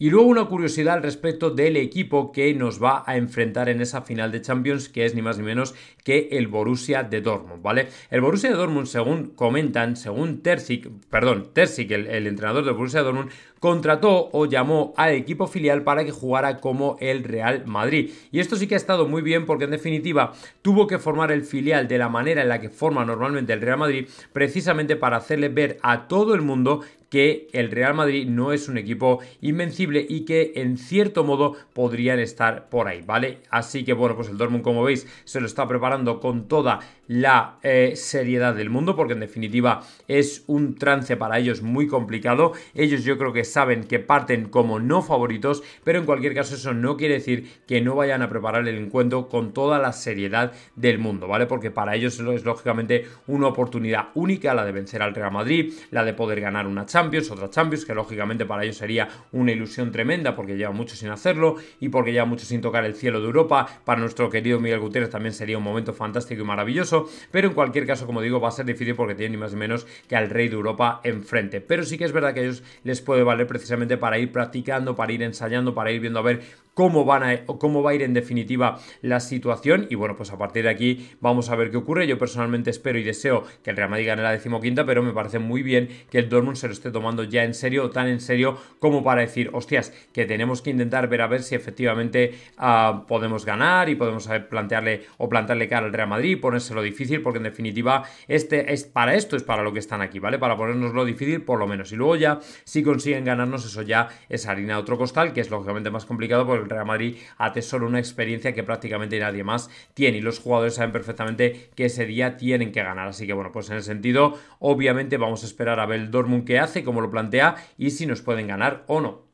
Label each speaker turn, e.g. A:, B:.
A: Y luego una curiosidad al respecto del equipo que nos va a enfrentar en esa final de Champions, que es ni más ni menos que el Borussia de Dortmund, ¿vale? El Borussia de Dortmund, según comentan, según Terzic, perdón, Terzic, el, entrenador del Borussia de Dortmund, contrató o llamó al equipo filial para que jugara como el Real Madrid. Y esto sí que ha estado muy bien porque en definitiva tuvo que formar el filial de la manera en la que forma normalmente el Real Madrid precisamente para hacerle ver a todo el mundo que el Real Madrid no es un equipo invencible y que en cierto modo podrían estar por ahí, ¿vale? Así que bueno, pues el Dortmund como veis se lo está preparando con toda la eh, seriedad del mundo porque en definitiva es un trance para ellos muy complicado. Ellos yo creo que saben que parten como no favoritos, pero en cualquier caso eso no quiere decir que no vayan a preparar el encuentro con toda la seriedad del mundo, ¿vale? Porque para ellos es lógicamente una oportunidad única la de vencer al Real Madrid, la de poder ganar una charla Champions, otra Champions, que lógicamente para ellos sería una ilusión tremenda porque lleva mucho sin hacerlo y porque lleva mucho sin tocar el cielo de Europa. Para nuestro querido Miguel Gutiérrez también sería un momento fantástico y maravilloso, pero en cualquier caso, como digo, va a ser difícil porque tiene ni más ni menos que al rey de Europa enfrente. Pero sí que es verdad que a ellos les puede valer precisamente para ir practicando, para ir ensayando, para ir viendo a ver cómo, van a, cómo va a ir en definitiva la situación. Y bueno, pues a partir de aquí vamos a ver qué ocurre. Yo personalmente espero y deseo que el Real Madrid gane la decimoquinta, pero me parece muy bien que el Dortmund se lo esté tomando ya en serio, tan en serio como para decir, hostias, que tenemos que intentar ver a ver si efectivamente ah, podemos ganar y podemos eh, plantearle o plantarle cara al Real Madrid, ponérselo difícil, porque en definitiva este es para esto es para lo que están aquí, ¿vale? Para ponernoslo difícil por lo menos. Y luego ya, si consiguen ganarnos, eso ya es harina de otro costal, que es lógicamente más complicado porque Real Madrid atesora una experiencia que prácticamente nadie más tiene y los jugadores saben perfectamente que ese día tienen que ganar. Así que bueno, pues en el sentido, obviamente vamos a esperar a ver el Dortmund qué hace, cómo lo plantea y si nos pueden ganar o no.